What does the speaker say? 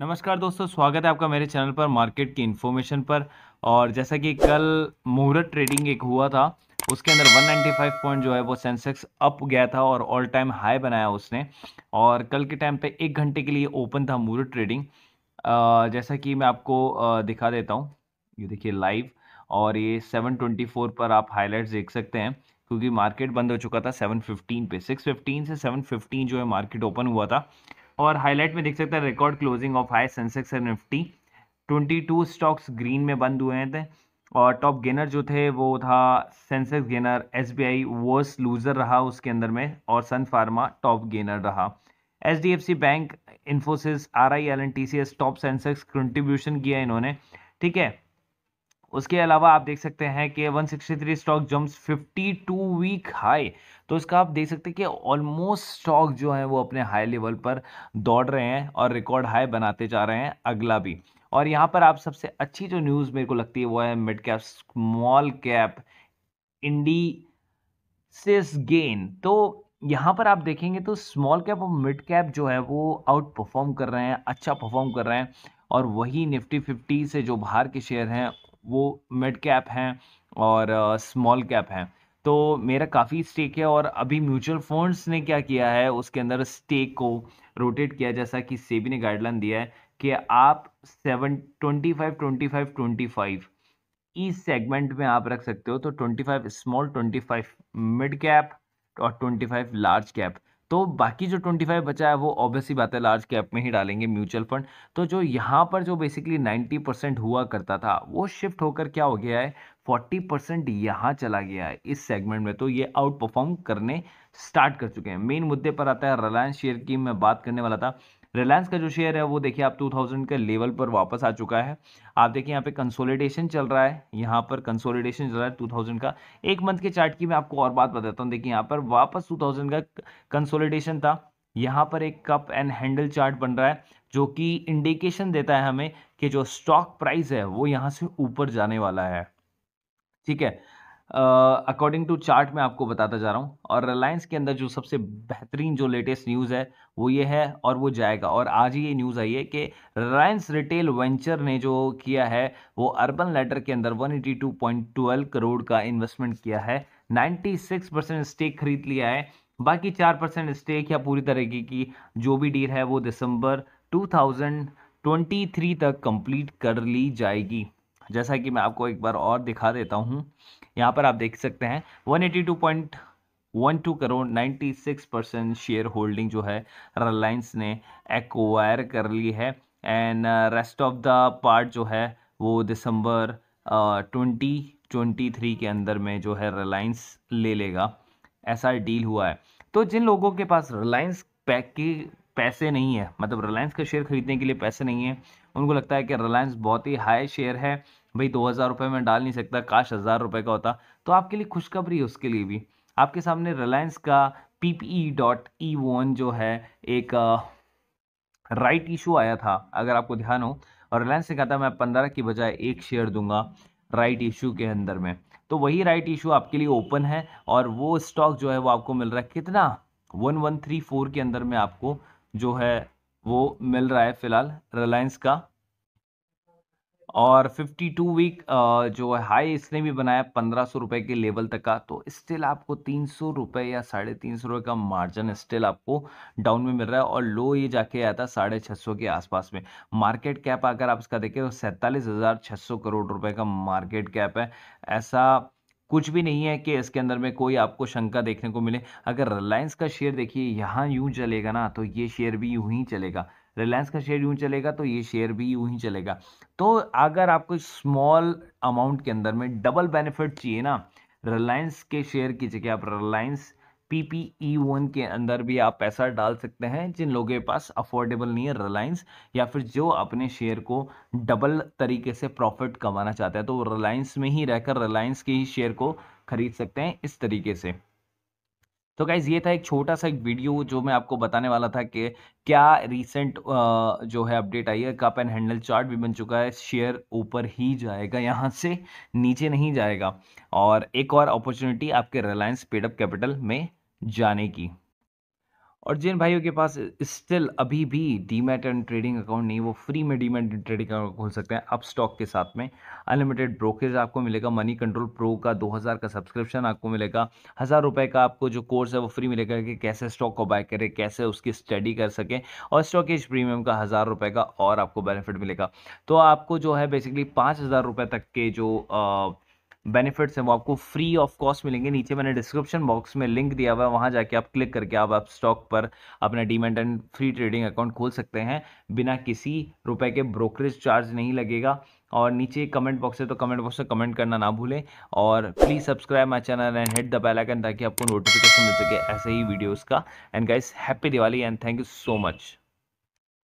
नमस्कार दोस्तों स्वागत है आपका मेरे चैनल पर मार्केट की इन्फॉर्मेशन पर और जैसा कि कल मुहूर्त ट्रेडिंग एक हुआ था उसके अंदर 195 पॉइंट जो है वो सेंसेक्स अप गया था और ऑल टाइम हाई बनाया उसने और कल के टाइम पे एक घंटे के लिए ओपन था मुहूर्त ट्रेडिंग जैसा कि मैं आपको दिखा देता हूँ ये देखिए लाइव और ये सेवन पर आप हाईलाइट देख सकते हैं क्योंकि मार्केट बंद हो चुका था सेवन पे सिक्स से सेवन जो है मार्केट ओपन हुआ था और हाईलाइट में देख सकते हैं record closing of high Sensex and Nifty 22 stocks green में बंद हुए थे और टॉप गेनर जो थे वो था Sensex gainer S B I worst loser रहा उसके अंदर में और सन फार्मा टॉप गेनर रहा H D F C bank Infosys R I L N T C S top Sensex contribution किया इन्होंने ठीक है उसके अलावा आप देख सकते हैं कि 163 स्टॉक जम्प्स 52 वीक हाई तो इसका आप देख सकते हैं कि ऑलमोस्ट स्टॉक जो है वो अपने हाई लेवल पर दौड़ रहे हैं और रिकॉर्ड हाई बनाते जा रहे हैं अगला भी और यहाँ पर आप सबसे अच्छी जो न्यूज़ मेरे को लगती है वो है mid cap small cap indices gain तो यहाँ पर आप देखेंगे तो स्मॉल कैप और मिड कैप जो है वो आउट परफॉर्म कर रहे हैं अच्छा परफॉर्म कर रहे हैं और वही निफ्टी फिफ्टी से जो बाहर के शेयर हैं वो मिड कैप हैं और स्मॉल uh, कैप हैं तो मेरा काफ़ी स्टेक है और अभी म्यूचुअल फंड्स ने क्या किया है उसके अंदर स्टेक को रोटेट किया जैसा कि सेबी ने गाइडलाइन दिया है कि आप seven twenty five twenty five twenty five इस सेगमेंट में आप रख सकते हो तो twenty five small twenty five mid cap और ट्वेंटी फाइव लार्ज कैप तो बाकी जो ट्वेंटी फाइव बचा है वो ऑब्वियसली बात है लार्ज कैप में ही डालेंगे म्यूचुअल फंड तो जो यहाँ पर जो बेसिकली नाइन्टी परसेंट हुआ करता था वो शिफ्ट होकर क्या हो गया है फोर्टी परसेंट यहाँ चला गया है इस सेगमेंट में तो ये आउट परफॉर्म करने स्टार्ट कर चुके हैं मेन मुद्दे पर आता है रिलायंस शेयर की मैं बात करने वाला था रिलायंस का जो शेयर है वो देखिए आप 2000 के लेवल पर वापस आ चुका है आप देखिए यहाँ पे कंसोलिडेशन चल रहा है यहाँ पर कंसोलिडेशन चल रहा है 2000 का एक मंथ के चार्ट की मैं आपको और बात बताता हूँ देखिए यहाँ पर वापस 2000 का कंसोलिडेशन था यहाँ पर एक कप एंड हैंडल चार्ट बन रहा है जो कि इंडिकेशन देता है हमें कि जो स्टॉक प्राइस है वो यहाँ से ऊपर जाने वाला है ठीक है अकॉर्डिंग टू चार्ट मैं आपको बताता जा रहा हूँ और रिलायंस के अंदर जो सबसे बेहतरीन जो लेटेस्ट न्यूज़ है वो ये है और वो जाएगा और आज ही ये न्यूज़ आई है कि रिलायंस रिटेल वेंचर ने जो किया है वो अर्बन लेटर के अंदर 182.12 करोड़ का इन्वेस्टमेंट किया है 96 परसेंट स्टेक खरीद लिया है बाकी चार परसेंट स्टेक या पूरी तरीके की जो भी डील है वो दिसंबर थ्री तक कंप्लीट कर ली जाएगी जैसा कि मैं आपको एक बार और दिखा देता हूँ यहाँ पर आप देख सकते हैं one one eighty two point two crore ninety six percent share holding जो है रिलायंस ने एक्वायर कर ली है and rest of the part जो है वो दिसंबर ट्वेंटी ट्वेंटी थ्री के अंदर में जो है रिलायंस ले लेगा ऐसा डील हुआ है तो जिन लोगों के पास रिलायंस पैक के पैसे नहीं है मतलब रिलायंस का शेयर खरीदने के लिए पैसे नहीं है उनको लगता है कि रिलायंस बहुत ही हाई शेयर है भाई दो हज़ार रुपये में डाल नहीं सकता काश हज़ार रुपये का होता तो आपके लिए खुशखबरी है उसके लिए भी आपके सामने रिलायंस का P P E dot E one जो है एक राइट इशू आया था अगर आपको ध्यान हो और रिलायंस ने कहा था मैं पंद्रह की बजाय एक शेयर दूंगा राइट इशू के अंदर में तो वही राइट इशू आपके लिए ओपन है और वो स्टॉक जो है वो आपको मिल रहा है कितना वन वन थ्री फोर के अंदर में आपको जो है वो मिल रहा है फिलहाल रिलायंस का और 52 वीक जो है हाई इसने भी बनाया पंद्रह सौ रुपये के लेवल तक का तो स्टिल आपको तीन सौ रुपये या साढ़े तीन सौ रुपये का मार्जिन स्टिल आपको डाउन में मिल रहा है और लो ये जाके आया था साढ़े छः सौ के आसपास में मार्केट कैप अगर आप इसका देखें तो सैंतालीस हज़ार छः सौ करोड़ रुपये का मार्केट कैप है ऐसा कुछ भी नहीं है कि इसके अंदर में कोई आपको शंका देखने को मिले अगर रिलायंस का शेयर देखिए यहाँ यूँ चलेगा ना तो ये शेयर भी यूँ ही चलेगा रिलायंस का शेयर यूँ चलेगा तो ये शेयर भी यूं ही चलेगा तो अगर आपको स्मॉल अमाउंट के अंदर में डबल बेनिफिट चाहिए ना रिलायंस के शेयर की जगह आप Reliance P P E one के अंदर भी आप पैसा डाल सकते हैं जिन लोगों के पास अफोर्डेबल नहीं है रिलायंस या फिर जो अपने शेयर को डबल तरीके से प्रॉफिट कमाना चाहते हैं तो रिलायंस में ही रहकर रिलायंस के ही शेयर को खरीद सकते हैं इस तरीके से तो गाइज़ ये था एक छोटा सा एक वीडियो जो मैं आपको बताने वाला था कि क्या रिसेंट जो है अपडेट आई है कप एंड हैंडल चार्ट भी बन चुका है शेयर ऊपर ही जाएगा यहाँ से नीचे नहीं जाएगा और एक और अपॉर्चुनिटी आपके रिलायंस पेडअप कैपिटल में जाने की और जिन भाइयों के पास स्टिल अभी भी डीमेट एंड ट्रेडिंग अकाउंट नहीं वो फ्री में डीमेट ट्रेडिंग अकाउंट खोल सकते हैं अप स्टॉक के साथ में अनलिमिटेड ब्रोकरेज आपको मिलेगा मनी कंट्रोल प्रो का 2000 का सब्सक्रिप्शन आपको मिलेगा हज़ार रुपये का आपको जो कोर्स है वो फ्री मिलेगा कि कैसे स्टॉक को बाय करें कैसे उसकी स्टडी कर सकें और स्टॉक एज प्रीमियम का हज़ार रुपये का और आपको बेनिफिट मिलेगा तो आपको जो है बेसिकली पाँच हज़ार रुपये तक के जो आ, बेनिफिट्स हैं वो आपको फ्री ऑफ कॉस्ट मिलेंगे नीचे मैंने डिस्क्रिप्शन बॉक्स में लिंक दिया हुआ है वहाँ जाके आप क्लिक करके आप आप स्टॉक पर अपना demat and free trading account खोल सकते हैं बिना किसी रुपए के ब्रोकरेज चार्ज नहीं लगेगा और नीचे कमेंट बॉक्स है तो कमेंट बॉक्स में कमेंट करना ना भूलें और please subscribe my channel and hit the bell icon ताकि आपको नोटिफिकेशन मिल सके ऐसे ही वीडियोज़ का and guys happy Diwali and thank you so much